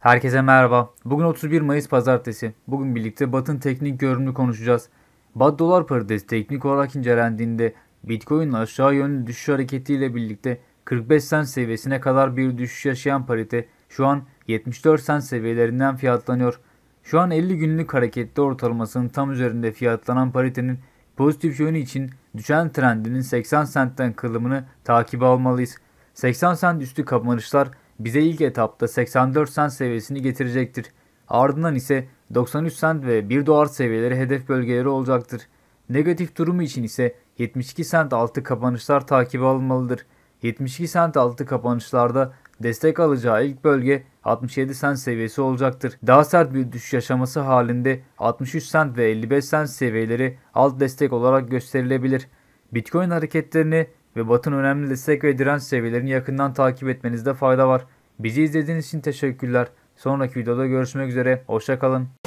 Herkese merhaba. Bugün 31 Mayıs Pazartesi. Bugün birlikte Batın teknik görünümü konuşacağız. BAT dolar paritesi teknik olarak incelendiğinde Bitcoin'in aşağı yönlü düşüş hareketiyle birlikte 45 sent seviyesine kadar bir düşüş yaşayan parite şu an 74 sent seviyelerinden fiyatlanıyor. Şu an 50 günlük harekette ortalamasının tam üzerinde fiyatlanan paritenin Pozitif yönü için düşen trendinin 80 sentten kılımını takip almalıyız. 80 sent üstü kapanışlar bize ilk etapta 84 sent seviyesini getirecektir. Ardından ise 93 sent ve 1 dolar seviyeleri hedef bölgeleri olacaktır. Negatif durumu için ise 72 sent altı kapanışlar takip alınmalıdır. 72 sent altı kapanışlarda destek alacağı ilk bölge 67 sent seviyesi olacaktır. Daha sert bir düşüş yaşaması halinde 63 sent ve 55 sent seviyeleri alt destek olarak gösterilebilir. Bitcoin hareketlerini ve Batın önemli destek ve direnç seviyelerini yakından takip etmenizde fayda var. Bizi izlediğiniz için teşekkürler. Sonraki videoda görüşmek üzere. Hoşçakalın.